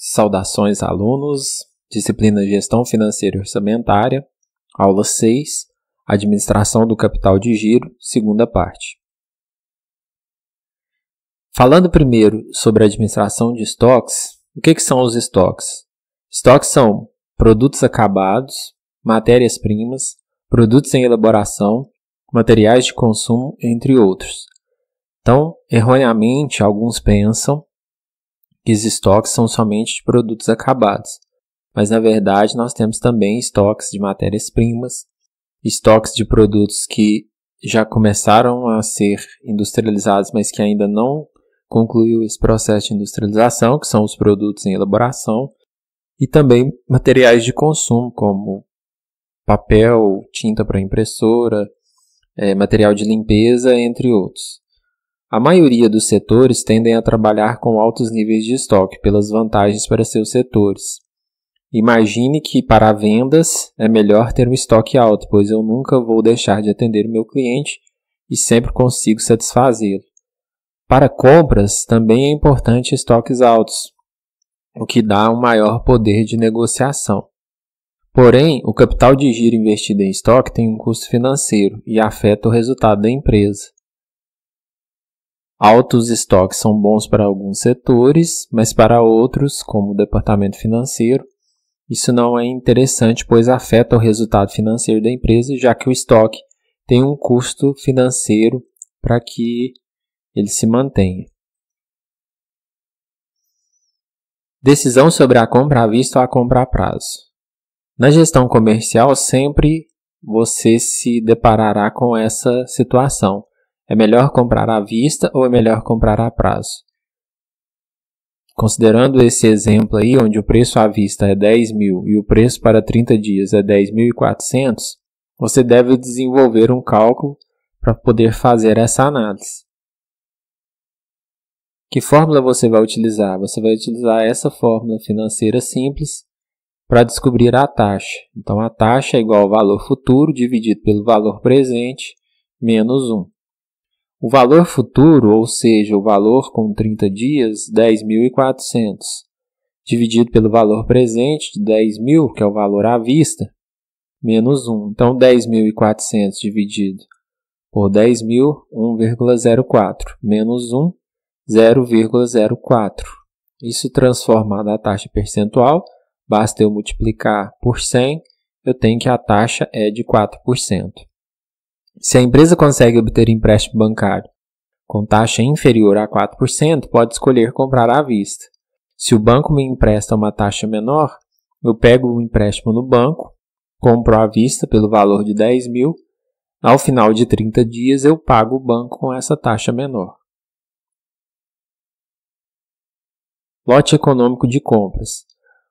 Saudações, alunos. Disciplina Gestão Financeira e Orçamentária, aula 6, Administração do Capital de Giro, segunda parte. Falando primeiro sobre a administração de estoques, o que, que são os estoques? Estoques são produtos acabados, matérias-primas, produtos em elaboração, materiais de consumo, entre outros. Então, erroneamente, alguns pensam que os estoques são somente de produtos acabados, mas na verdade nós temos também estoques de matérias-primas, estoques de produtos que já começaram a ser industrializados, mas que ainda não concluiu esse processo de industrialização, que são os produtos em elaboração, e também materiais de consumo, como papel, tinta para impressora, é, material de limpeza, entre outros. A maioria dos setores tendem a trabalhar com altos níveis de estoque pelas vantagens para seus setores. Imagine que para vendas é melhor ter um estoque alto, pois eu nunca vou deixar de atender o meu cliente e sempre consigo satisfazê-lo. Para compras também é importante estoques altos, o que dá um maior poder de negociação. Porém, o capital de giro investido em estoque tem um custo financeiro e afeta o resultado da empresa. Altos estoques são bons para alguns setores, mas para outros, como o departamento financeiro, isso não é interessante, pois afeta o resultado financeiro da empresa, já que o estoque tem um custo financeiro para que ele se mantenha. Decisão sobre a compra à vista ou a compra a prazo. Na gestão comercial, sempre você se deparará com essa situação. É melhor comprar à vista ou é melhor comprar a prazo? Considerando esse exemplo aí, onde o preço à vista é 10 mil e o preço para 30 dias é 10.400, você deve desenvolver um cálculo para poder fazer essa análise. Que fórmula você vai utilizar? Você vai utilizar essa fórmula financeira simples para descobrir a taxa. Então, a taxa é igual ao valor futuro dividido pelo valor presente menos 1. O valor futuro, ou seja, o valor com 30 dias, 10.400, dividido pelo valor presente de 10.000, que é o valor à vista, menos 1. Então, 10.400 dividido por 10.000, 1,04, menos 1, 0,04. Isso transformado a taxa percentual, basta eu multiplicar por 100, eu tenho que a taxa é de 4%. Se a empresa consegue obter empréstimo bancário com taxa inferior a 4%, pode escolher comprar à vista. Se o banco me empresta uma taxa menor, eu pego o empréstimo no banco, compro à vista pelo valor de 10 mil, ao final de 30 dias eu pago o banco com essa taxa menor. Lote econômico de compras.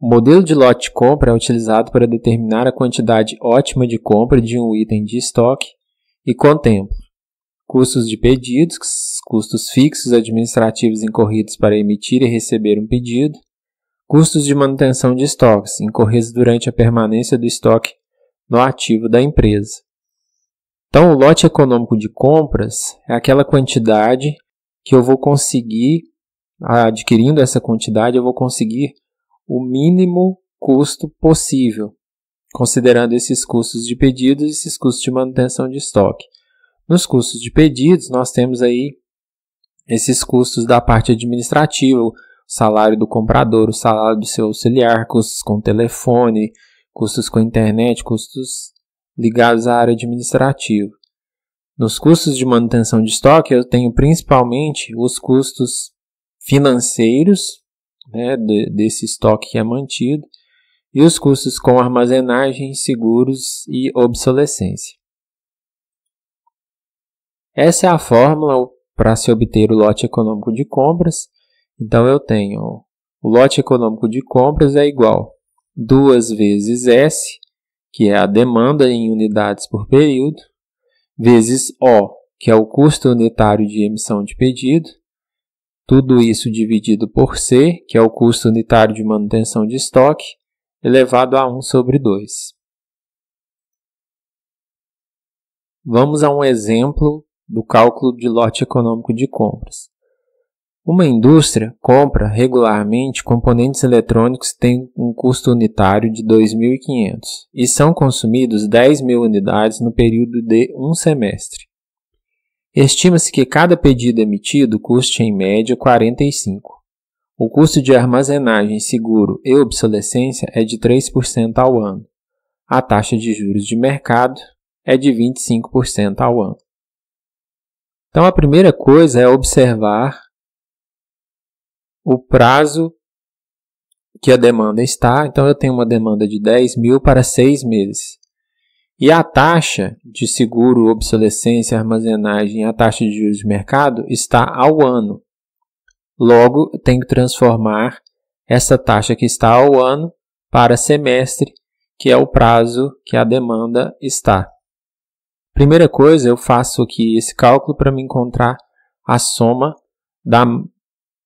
O modelo de lote de compra é utilizado para determinar a quantidade ótima de compra de um item de estoque e contempla custos de pedidos, custos fixos administrativos incorridos para emitir e receber um pedido, custos de manutenção de estoques incorridos durante a permanência do estoque no ativo da empresa. Então, o lote econômico de compras é aquela quantidade que eu vou conseguir, adquirindo essa quantidade, eu vou conseguir o mínimo custo possível considerando esses custos de pedidos e esses custos de manutenção de estoque. Nos custos de pedidos, nós temos aí esses custos da parte administrativa, o salário do comprador, o salário do seu auxiliar, custos com telefone, custos com internet, custos ligados à área administrativa. Nos custos de manutenção de estoque, eu tenho principalmente os custos financeiros né, desse estoque que é mantido, e os custos com armazenagem, seguros e obsolescência. Essa é a fórmula para se obter o lote econômico de compras. Então eu tenho o lote econômico de compras é igual a 2 vezes S, que é a demanda em unidades por período, vezes O, que é o custo unitário de emissão de pedido, tudo isso dividido por C, que é o custo unitário de manutenção de estoque, elevado a 1 sobre 2. Vamos a um exemplo do cálculo de lote econômico de compras. Uma indústria compra regularmente componentes eletrônicos que têm um custo unitário de 2.500 e são consumidos 10.000 unidades no período de um semestre. Estima-se que cada pedido emitido custe, em média, 45. O custo de armazenagem, seguro e obsolescência é de 3% ao ano. A taxa de juros de mercado é de 25% ao ano. Então, a primeira coisa é observar o prazo que a demanda está. Então, eu tenho uma demanda de 10 mil para 6 meses. E a taxa de seguro, obsolescência, armazenagem, a taxa de juros de mercado está ao ano. Logo, tenho que transformar essa taxa que está ao ano para semestre, que é o prazo que a demanda está. Primeira coisa, eu faço aqui esse cálculo para me encontrar a soma da,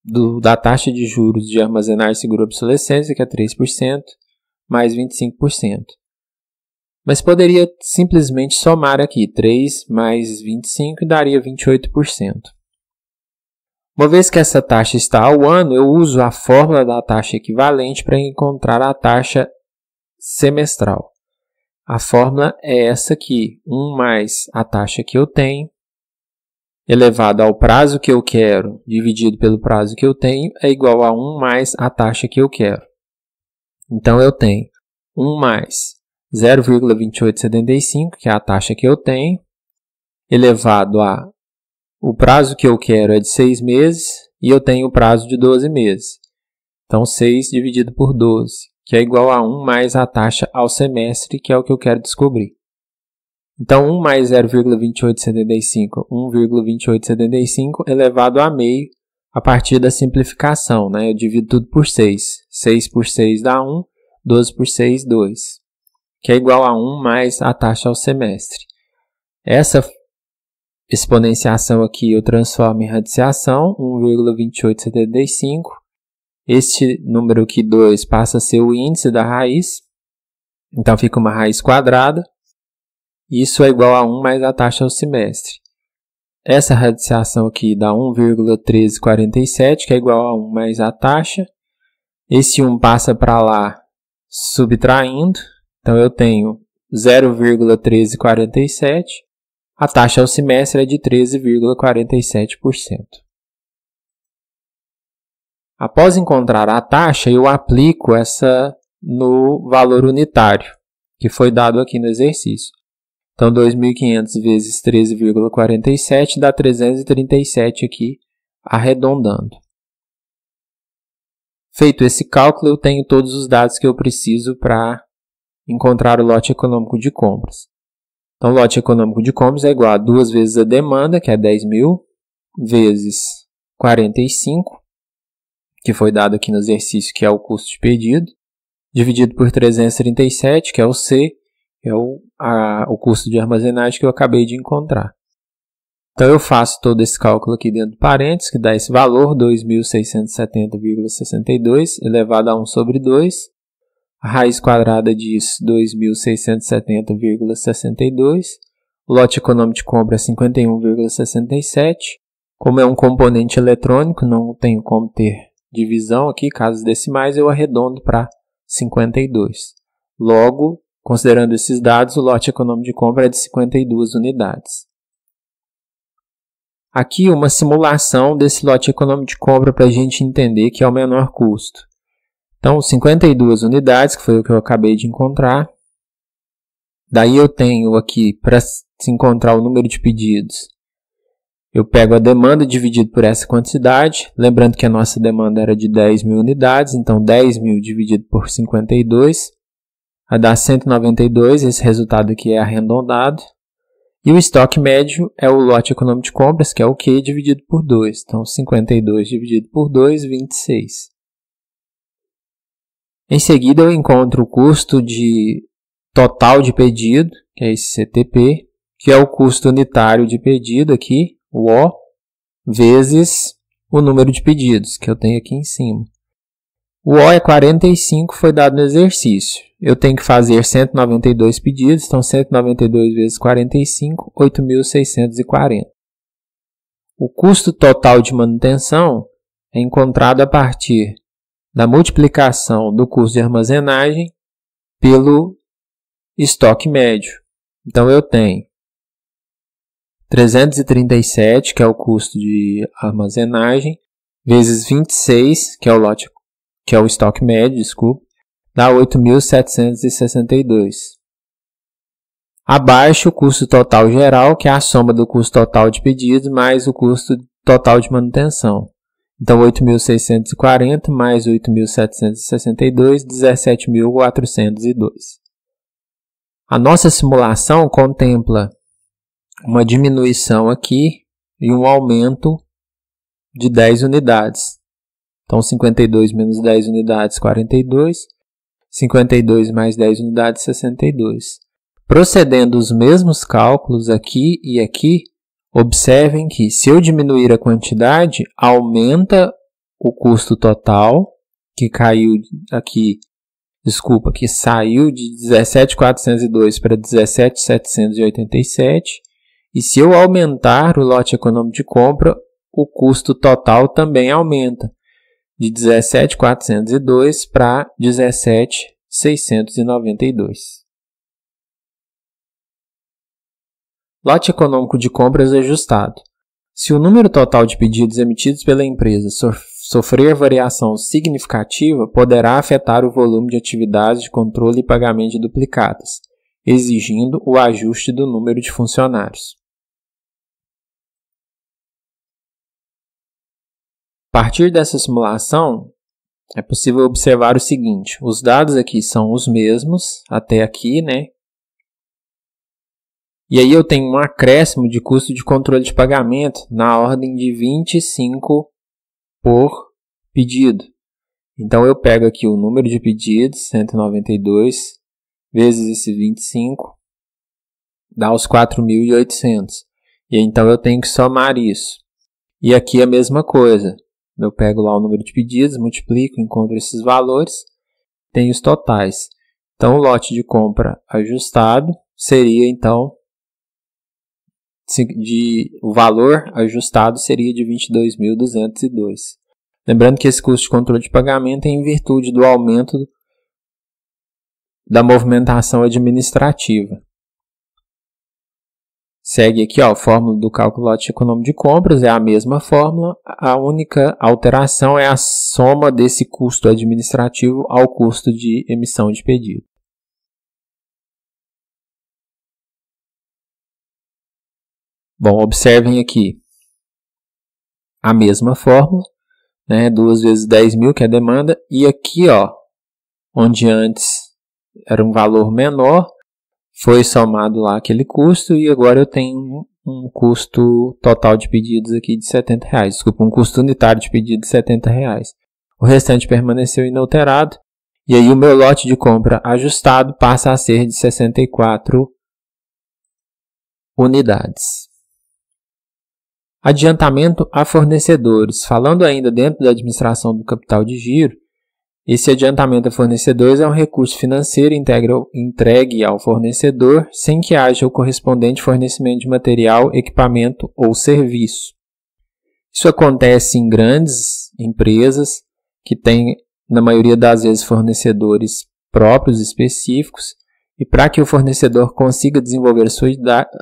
do, da taxa de juros de armazenar e seguro obsolescência, que é 3%, mais 25%. Mas poderia simplesmente somar aqui 3 mais 25 e daria 28%. Uma vez que essa taxa está ao ano, eu uso a fórmula da taxa equivalente para encontrar a taxa semestral. A fórmula é essa aqui, 1 mais a taxa que eu tenho, elevado ao prazo que eu quero, dividido pelo prazo que eu tenho, é igual a 1 mais a taxa que eu quero. Então, eu tenho 1 mais 0,2875, que é a taxa que eu tenho, elevado a o prazo que eu quero é de 6 meses e eu tenho o prazo de 12 meses. Então, 6 dividido por 12, que é igual a 1 mais a taxa ao semestre, que é o que eu quero descobrir. Então, 1 mais 0,2875, 1,2875 elevado a meio a partir da simplificação. Né? Eu divido tudo por 6. 6 por 6 dá 1, 12 por 6, 2, que é igual a 1 mais a taxa ao semestre. Essa exponenciação aqui eu transformo em radiciação, 1,2875. Este número aqui, 2, passa a ser o índice da raiz. Então, fica uma raiz quadrada. Isso é igual a 1 mais a taxa ao semestre. Essa radiciação aqui dá 1,1347, que é igual a 1 mais a taxa. Esse 1 passa para lá subtraindo. Então, eu tenho 0,1347 a taxa ao semestre é de 13,47%. Após encontrar a taxa, eu aplico essa no valor unitário, que foi dado aqui no exercício. Então, 2.500 vezes 13,47 dá 337 aqui, arredondando. Feito esse cálculo, eu tenho todos os dados que eu preciso para encontrar o lote econômico de compras. Então, o lote econômico de compras é igual a duas vezes a demanda, que é 10 mil, vezes 45, que foi dado aqui no exercício, que é o custo de pedido, dividido por 337, que é o C, que é o, a, o custo de armazenagem que eu acabei de encontrar. Então, eu faço todo esse cálculo aqui dentro de parênteses, que dá esse valor, 2.670,62, elevado a 1 sobre 2, a raiz quadrada diz 2.670,62. O lote econômico de compra é 51,67. Como é um componente eletrônico, não tenho como ter divisão aqui, casos decimais, eu arredondo para 52. Logo, considerando esses dados, o lote econômico de compra é de 52 unidades. Aqui uma simulação desse lote econômico de compra para a gente entender que é o menor custo. Então, 52 unidades, que foi o que eu acabei de encontrar. Daí eu tenho aqui, para se encontrar o número de pedidos, eu pego a demanda dividido por essa quantidade. Lembrando que a nossa demanda era de 10 mil unidades, então 10 mil dividido por 52 a dar 192. Esse resultado aqui é arredondado. E o estoque médio é o lote econômico de compras, que é o Q dividido por 2. Então, 52 dividido por 2, 26. Em seguida, eu encontro o custo de total de pedido, que é esse CTP, que é o custo unitário de pedido aqui, o O, vezes o número de pedidos, que eu tenho aqui em cima. O O é 45, foi dado no exercício. Eu tenho que fazer 192 pedidos, então 192 vezes 45, 8.640. O custo total de manutenção é encontrado a partir da multiplicação do custo de armazenagem pelo estoque médio. Então, eu tenho 337, que é o custo de armazenagem, vezes 26, que é o lote, que é o estoque médio, desculpa, dá 8.762. Abaixo o custo total geral, que é a soma do custo total de pedidos mais o custo total de manutenção. Então, 8.640 mais 8.762, 17.402. A nossa simulação contempla uma diminuição aqui e um aumento de 10 unidades. Então, 52 menos 10 unidades, 42. 52 mais 10 unidades, 62. Procedendo os mesmos cálculos aqui e aqui, Observem que, se eu diminuir a quantidade, aumenta o custo total, que caiu aqui, desculpa, que saiu de 17,402 para 17,787. E se eu aumentar o lote econômico de compra, o custo total também aumenta, de 17,402 para 17,692. Lote econômico de compras é ajustado. Se o número total de pedidos emitidos pela empresa sofrer variação significativa, poderá afetar o volume de atividades de controle e pagamento de duplicatas, exigindo o ajuste do número de funcionários. A partir dessa simulação, é possível observar o seguinte: os dados aqui são os mesmos até aqui, né? E aí eu tenho um acréscimo de custo de controle de pagamento na ordem de 25 por pedido. Então eu pego aqui o número de pedidos, 192, vezes esse 25, dá os 4.800. E então eu tenho que somar isso. E aqui é a mesma coisa. Eu pego lá o número de pedidos, multiplico, encontro esses valores, tenho os totais. Então o lote de compra ajustado seria então de o valor ajustado seria de 22.202. Lembrando que esse custo de controle de pagamento é em virtude do aumento da movimentação administrativa. Segue aqui ó, a fórmula do cálculo lote econômico de compras, é a mesma fórmula, a única alteração é a soma desse custo administrativo ao custo de emissão de pedido. Bom, observem aqui a mesma fórmula, né? 2 vezes 10 mil, que é a demanda, e aqui, ó, onde antes era um valor menor, foi somado lá aquele custo e agora eu tenho um custo total de pedidos aqui de 70 reais, desculpa, um custo unitário de pedido de 70 reais. O restante permaneceu inalterado e aí o meu lote de compra ajustado passa a ser de 64 unidades. Adiantamento a fornecedores. Falando ainda dentro da administração do capital de giro, esse adiantamento a fornecedores é um recurso financeiro entregue ao fornecedor sem que haja o correspondente fornecimento de material, equipamento ou serviço. Isso acontece em grandes empresas que têm, na maioria das vezes, fornecedores próprios específicos e para que o fornecedor consiga desenvolver sua,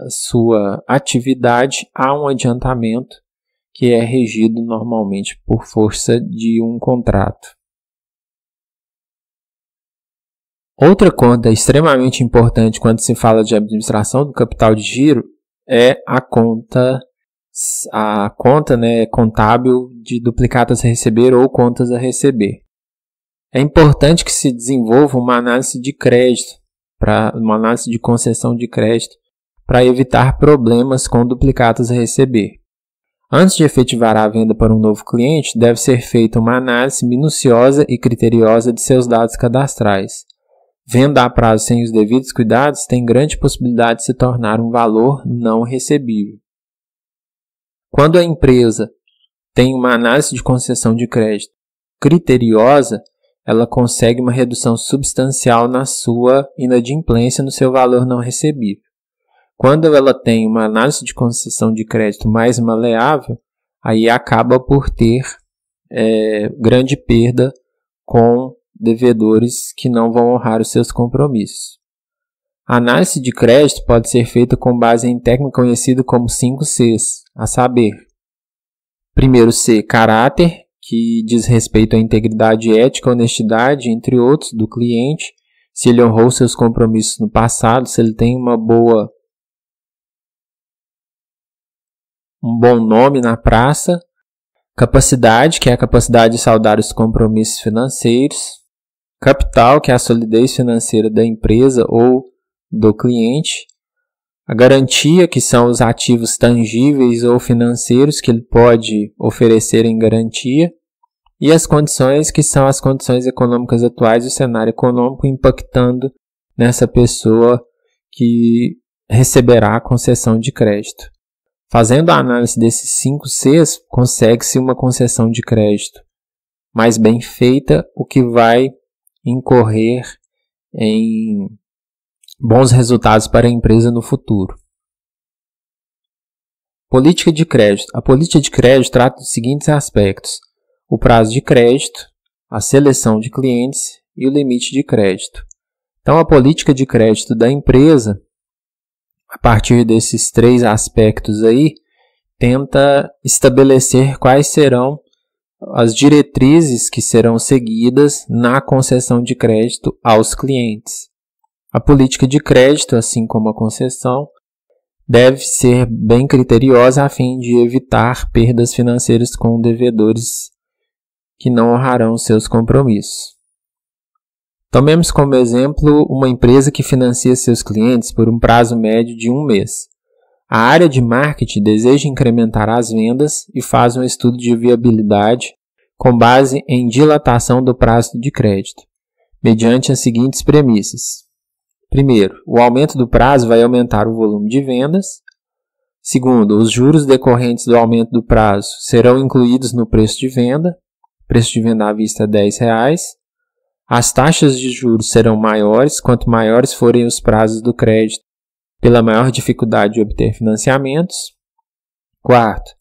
sua atividade, há um adiantamento que é regido normalmente por força de um contrato. Outra conta extremamente importante quando se fala de administração do capital de giro é a conta a conta né, contábil de duplicatas a receber ou contas a receber. É importante que se desenvolva uma análise de crédito para uma análise de concessão de crédito para evitar problemas com duplicatas a receber. Antes de efetivar a venda para um novo cliente, deve ser feita uma análise minuciosa e criteriosa de seus dados cadastrais. Venda a prazo sem os devidos cuidados tem grande possibilidade de se tornar um valor não recebível. Quando a empresa tem uma análise de concessão de crédito criteriosa, ela consegue uma redução substancial na sua inadimplência no seu valor não recebido. Quando ela tem uma análise de concessão de crédito mais maleável, aí acaba por ter é, grande perda com devedores que não vão honrar os seus compromissos. A análise de crédito pode ser feita com base em técnica conhecida como 5 Cs, a saber: primeiro C, caráter, que diz respeito à integridade ética, honestidade, entre outros, do cliente, se ele honrou seus compromissos no passado, se ele tem uma boa um bom nome na praça, capacidade, que é a capacidade de saldar os compromissos financeiros, capital, que é a solidez financeira da empresa ou do cliente, a garantia, que são os ativos tangíveis ou financeiros que ele pode oferecer em garantia, e as condições que são as condições econômicas atuais, o cenário econômico impactando nessa pessoa que receberá a concessão de crédito. Fazendo a análise desses cinco Cs, consegue-se uma concessão de crédito mais bem feita, o que vai incorrer em bons resultados para a empresa no futuro. Política de crédito. A política de crédito trata dos seguintes aspectos: o prazo de crédito, a seleção de clientes e o limite de crédito. Então, a política de crédito da empresa, a partir desses três aspectos aí, tenta estabelecer quais serão as diretrizes que serão seguidas na concessão de crédito aos clientes. A política de crédito, assim como a concessão, deve ser bem criteriosa a fim de evitar perdas financeiras com devedores que não honrarão seus compromissos. Tomemos como exemplo uma empresa que financia seus clientes por um prazo médio de um mês. A área de marketing deseja incrementar as vendas e faz um estudo de viabilidade com base em dilatação do prazo de crédito, mediante as seguintes premissas. Primeiro, o aumento do prazo vai aumentar o volume de vendas. Segundo, os juros decorrentes do aumento do prazo serão incluídos no preço de venda preço de venda à vista é As taxas de juros serão maiores quanto maiores forem os prazos do crédito, pela maior dificuldade de obter financiamentos. Quarto,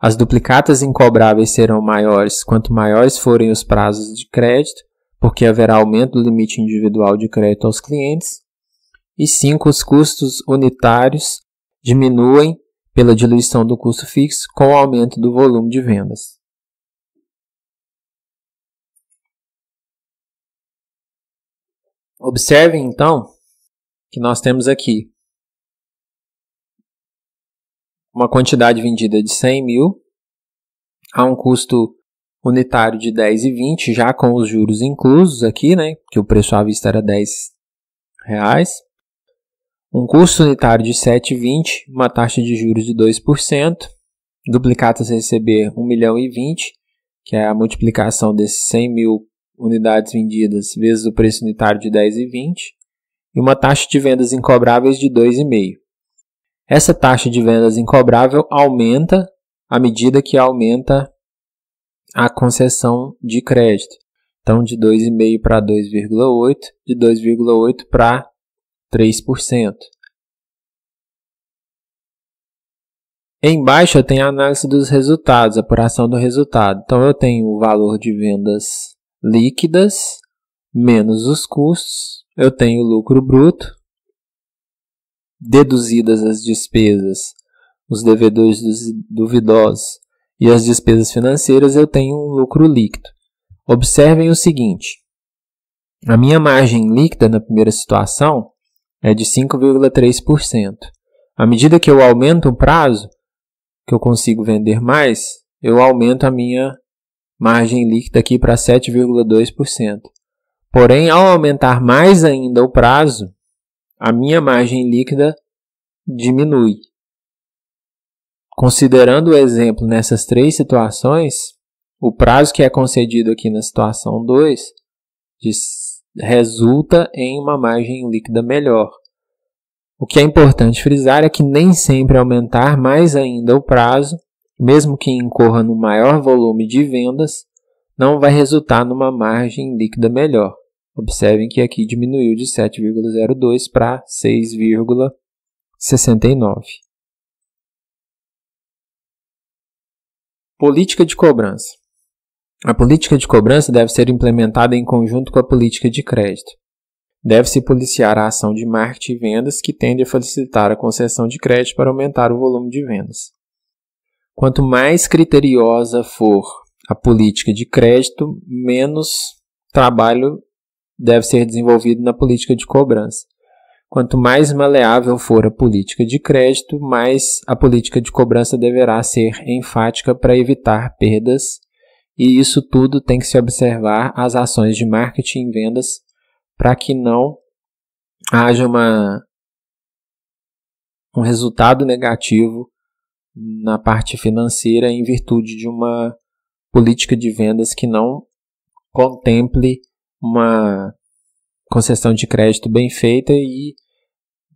as duplicatas incobráveis serão maiores quanto maiores forem os prazos de crédito, porque haverá aumento do limite individual de crédito aos clientes. E cinco, Os custos unitários diminuem pela diluição do custo fixo com o aumento do volume de vendas. Observem então que nós temos aqui uma quantidade vendida de 100 mil a um custo unitário de 10,20, já com os juros inclusos aqui, né? Que o preço à vista era 10 reais. Um custo unitário de 7,20, uma taxa de juros de 2%, duplicatas receber 1 milhão e 20, que é a multiplicação desses 100 mil unidades vendidas vezes o preço unitário de 10,20 e uma taxa de vendas incobráveis de 2,5. Essa taxa de vendas incobrável aumenta à medida que aumenta a concessão de crédito. Então, de 2,5 para 2,8, de 2,8 para 3%. Embaixo eu tenho a análise dos resultados, a apuração do resultado. Então eu tenho o valor de vendas líquidas menos os custos, eu tenho lucro bruto, deduzidas as despesas, os devedores duvidosos e as despesas financeiras, eu tenho um lucro líquido. Observem o seguinte: a minha margem líquida na primeira situação é de 5,3%. À medida que eu aumento o prazo, que eu consigo vender mais, eu aumento a minha margem líquida aqui para 7,2%. Porém, ao aumentar mais ainda o prazo, a minha margem líquida diminui. Considerando o exemplo nessas três situações, o prazo que é concedido aqui na situação 2 resulta em uma margem líquida melhor. O que é importante frisar é que nem sempre aumentar mais ainda o prazo mesmo que incorra no maior volume de vendas, não vai resultar numa margem líquida melhor. Observem que aqui diminuiu de 7,02 para 6,69. Política de cobrança. A política de cobrança deve ser implementada em conjunto com a política de crédito. Deve-se policiar a ação de marketing e vendas que tende a facilitar a concessão de crédito para aumentar o volume de vendas. Quanto mais criteriosa for a política de crédito, menos trabalho deve ser desenvolvido na política de cobrança. Quanto mais maleável for a política de crédito, mais a política de cobrança deverá ser enfática para evitar perdas, e isso tudo tem que se observar as ações de marketing e vendas para que não haja uma, um resultado negativo na parte financeira em virtude de uma política de vendas que não contemple uma concessão de crédito bem feita e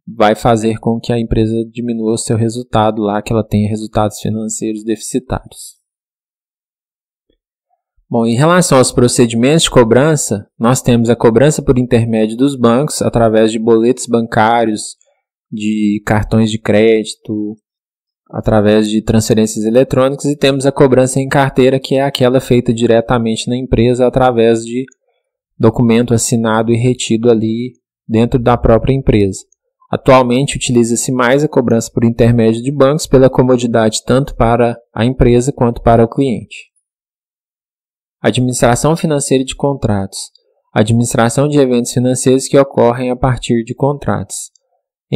vai fazer com que a empresa diminua o seu resultado lá, que ela tenha resultados financeiros deficitários. Bom, em relação aos procedimentos de cobrança, nós temos a cobrança por intermédio dos bancos, através de boletos bancários, de cartões de crédito, através de transferências eletrônicas e temos a cobrança em carteira, que é aquela feita diretamente na empresa através de documento assinado e retido ali dentro da própria empresa. Atualmente utiliza-se mais a cobrança por intermédio de bancos pela comodidade tanto para a empresa quanto para o cliente. Administração financeira de contratos. Administração de eventos financeiros que ocorrem a partir de contratos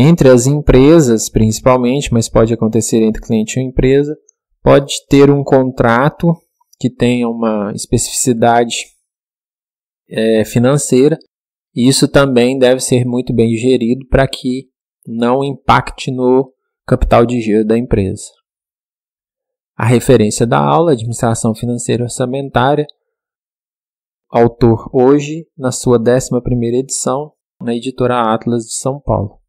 entre as empresas, principalmente, mas pode acontecer entre cliente e empresa, pode ter um contrato que tenha uma especificidade é, financeira. E isso também deve ser muito bem gerido para que não impacte no capital de giro da empresa. A referência da aula, Administração Financeira Orçamentária, autor hoje, na sua 11 primeira edição, na editora Atlas de São Paulo.